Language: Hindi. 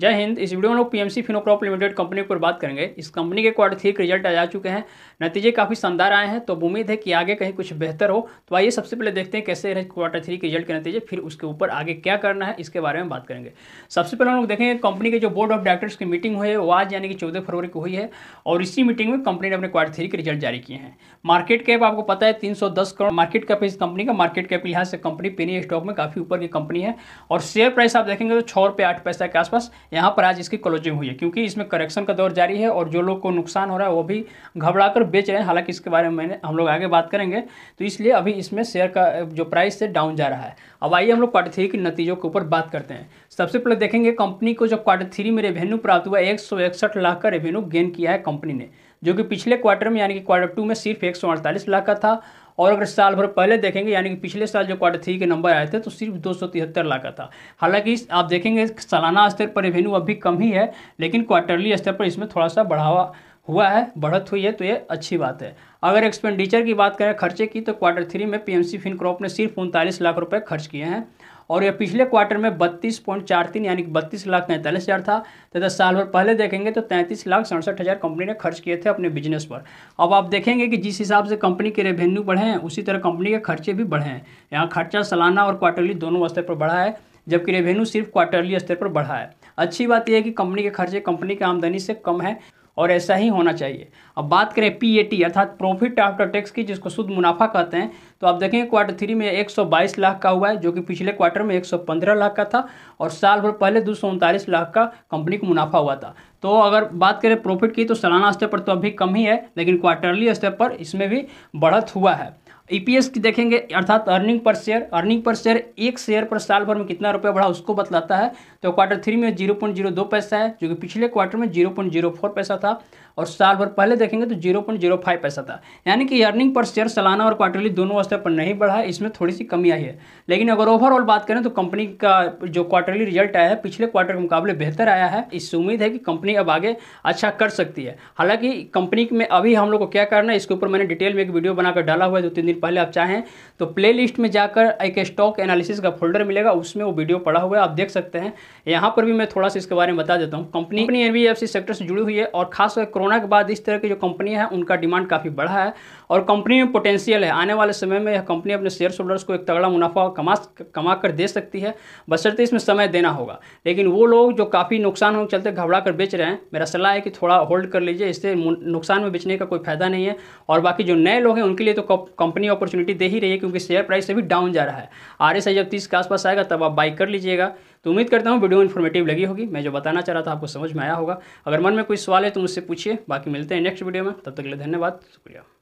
जय हिंद इस वीडियो में लोग पीएमसी फिनोक्रॉप लिमिटेड कंपनी पर बात करेंगे इस कंपनी के क्वार्टर थ्री के रिजल्ट आ जा चुके हैं नतीजे काफ़ी शानदार आए हैं तो उम्मीद है कि आगे कहीं कुछ बेहतर हो तो आइए सबसे पहले देखते हैं कैसे रहे क्वार्टर थ्री के रिजल्ट के नतीजे फिर उसके ऊपर आगे क्या करना है इसके बारे में बात करेंगे सबसे पहले हम लोग देखेंगे कंपनी के जो बोर्ड ऑफ डायरेक्टर्स की मीटिंग हुई है वो आज यानी कि चौदह फरवरी को हुई है और इसी मीटिंग में कंपनी ने अपने क्वार्टर थ्री के रिजल्ट जारी किए हैं मार्केट कैप आपको पता है तीन करोड़ मार्केट कैप इस कंपनी का मार्केट कैप लिहाज से कंपनी पेनी स्टॉक में काफ़ी ऊपर की कंपनी है और शेयर प्राइस आप देखेंगे तो छः रुपये आठ पैसा के आसपास यहाँ पर आज इसकी क्लोजिंग हुई है क्योंकि इसमें करेक्शन का दौर जारी है और जो लोग को नुकसान हो रहा है वो भी घबरा कर बेच रहे हैं हालांकि इसके बारे में मैंने हम लोग आगे बात करेंगे तो इसलिए अभी इसमें शेयर का जो प्राइस है डाउन जा रहा है अब आइए हम लोग क्वार्टर थ्री के नतीजों के ऊपर बात करते हैं सबसे पहले देखेंगे कंपनी को जब क्वार्टर थ्री में रेवेन्यू प्राप्त हुआ एक लाख का रेवेन्यू गेन किया है कंपनी ने जो कि पिछले क्वार्टर में यानी कि क्वार्टर टू में सिर्फ एक लाख का था और अगर साल भर पहले देखेंगे यानी कि पिछले साल जो क्वार्टर थ्री के नंबर आए थे तो सिर्फ दो लाख का था हालांकि आप देखेंगे सालाना स्तर पर रेवेन्यू अभी कम ही है लेकिन क्वार्टरली स्तर पर इसमें थोड़ा सा बढ़ावा हुआ है बढ़त हुई है तो ये अच्छी बात है अगर एक्सपेंडिचर की बात करें खर्चे की तो क्वार्टर थ्री में पीएमसी फिनक्रॉप ने सिर्फ उनतालीस लाख रुपए खर्च किए हैं और यह पिछले क्वार्टर में बत्तीस पॉइंट चार तीन यानी कि बत्तीस लाख तैंतालीस हज़ार था तथा साल भर पहले देखेंगे तो तैंतीस लाख सड़सठ हज़ार कंपनी ने खर्च किए थे अपने बिजनेस पर अब आप देखेंगे कि जिस हिसाब से कंपनी के रेवेन्यू बढ़े हैं उसी तरह कंपनी के खर्चे भी बढ़े हैं यहाँ खर्चा सालाना और क्वार्टरली दोनों स्तर पर बढ़ा है जबकि रेवेन्यू सिर्फ क्वार्टरली स्तर पर बढ़ा है अच्छी बात यह है कि कंपनी के खर्चे कंपनी की आमदनी से कम है और ऐसा ही होना चाहिए अब बात करें पीएटी अर्थात प्रॉफिट आफ्टर टैक्स की जिसको शुद्ध मुनाफा कहते हैं तो आप देखेंगे क्वार्टर थ्री में 122 लाख का हुआ है जो कि पिछले क्वार्टर में 115 लाख का था और साल भर पहले दो लाख का कंपनी को मुनाफा हुआ था तो अगर बात करें प्रॉफिट की तो सालाना स्तर पर तो अभी कम ही है लेकिन क्वार्टरली स्तर पर इसमें भी बढ़त हुआ है ईपीएस e की देखेंगे अर्थात अर्निंग पर शेयर अर्निंग पर शेयर एक शेयर पर साल भर में कितना रुपया बढ़ा उसको बतलाता है तो क्वार्टर थ्री में जीरो पॉइंट जीरो दो पैसा है जो कि पिछले क्वार्टर में जीरो पॉइंट जीरो फोर पैसा था और साल भर पहले देखेंगे तो जीरो पॉइंट जीरो फाइव पैसा था यानी कि अर्निंग पर शेयर सालाना और क्वार्टरली दोनों स्तर पर नहीं बढ़ा है इसमें थोड़ी सी कमी आई है लेकिन अगर ओवरऑल बात करें तो कंपनी का जो क्वार्टरली रिजल्ट आया है पिछले क्वार्टर के मुकाबले बेहतर आया है इससे उम्मीद है कि कंपनी अब आगे अच्छा कर सकती है हालांकि कंपनी में अभी हम लोग को क्या करना है इसके ऊपर मैंने डिटेल में एक वीडियो बनाकर डाला हुआ है दो तीन दिन पहले आप चाहें तो प्लेलिस्ट में जाकर एक स्टॉक एनालिसिस का फोल्डर मिलेगा उसमें वो वीडियो पड़ा हुआ है आप देख सकते हैं यहाँ पर भी मैं थोड़ा सा इसके बारे में बता देता हूँ कंपनी अपनी एन सेक्टर से जुड़ी हुई है और खासकर कोरोना के बाद इस तरह की जो कंपनियाँ हैं उनका डिमांड काफ़ी बढ़ा है और कंपनी में पोटेंशियल है आने वाले समय में यह कंपनी अपने शेयर होल्डर्स को एक तगड़ा मुनाफा कमा कमा कर दे सकती है बशर्ते इसमें समय देना होगा लेकिन वो लोग जो काफ़ी नुकसान होने चलते घबरा कर बेच रहे हैं मेरा सलाह है कि थोड़ा होल्ड कर लीजिए इससे नुकसान में बेचने का कोई फायदा नहीं है और बाकी जो नए लोग हैं उनके लिए तो कंपनी अपॉर्चुनिटी दे ही रही है क्योंकि शेयर प्राइस अभी डाउन जा रहा है आर एस जब तीस के आसपास आएगा तब आप बाई कर लीजिएगा तो उम्मीद करता हूँ वीडियो इन्फॉर्मेटिव लगी होगी मैं जो बताना चाह रहा था आपको समझ में आया होगा अगर मन में कोई सवाल है तो मुझसे पूछिए बाकी मिलते हैं नेक्स्ट वीडियो में तब तक के लिए धन्यवाद शुक्रिया